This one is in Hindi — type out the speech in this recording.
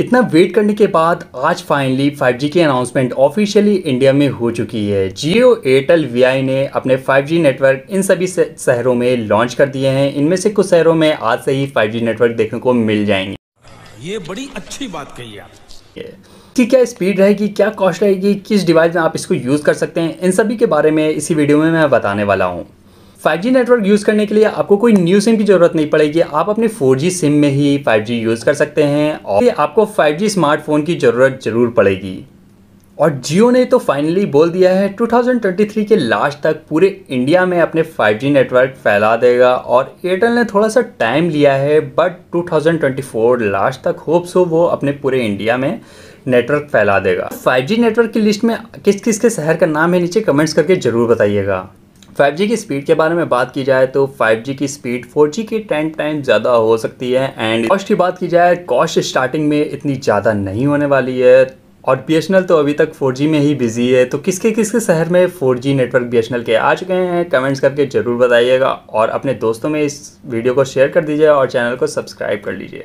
इतना वेट करने के बाद आज फाइनली 5G की अनाउंसमेंट ऑफिशियली इंडिया में हो चुकी है जियो एयरटेल वी ने अपने 5G नेटवर्क इन सभी शहरों में लॉन्च कर दिए हैं इनमें से कुछ शहरों में आज से ही 5G नेटवर्क देखने को मिल जाएंगे ये बड़ी अच्छी बात कही आप कि क्या स्पीड रहेगी क्या कॉस्ट रहेगी किस डिवाइस में आप इसको यूज़ कर सकते हैं इन सभी के बारे में इसी वीडियो में मैं बताने वाला हूँ 5G नेटवर्क यूज़ करने के लिए आपको कोई न्यू सिम की ज़रूरत नहीं पड़ेगी आप अपने 4G सिम में ही 5G यूज़ कर सकते हैं और आपको 5G स्मार्टफोन की ज़रूरत ज़रूर पड़ेगी और जियो ने तो फाइनली बोल दिया है 2023 के लास्ट तक पूरे इंडिया में अपने 5G नेटवर्क फैला देगा और एयरटेल ने थोड़ा सा टाइम लिया है बट 2024 लास्ट तक होप्स हो वो अपने पूरे इंडिया में नेटवर्क फैला देगा 5G नेटवर्क की लिस्ट में किस किस के शहर का नाम है नीचे कमेंट्स करके ज़रूर बताइएगा 5G की स्पीड के बारे में बात की जाए तो 5G की स्पीड 4G के टेन टाइम ज़्यादा हो सकती है एंड कॉस्ट की बात की जाए कॉस्ट स्टार्टिंग में इतनी ज़्यादा नहीं होने वाली है और बी तो अभी तक 4G में ही बिजी है तो किसके किसके शहर में 4G नेटवर्क बी के आ चुके हैं कमेंट्स करके ज़रूर बताइएगा और अपने दोस्तों में इस वीडियो को शेयर कर दीजिए और चैनल को सब्सक्राइब कर लीजिए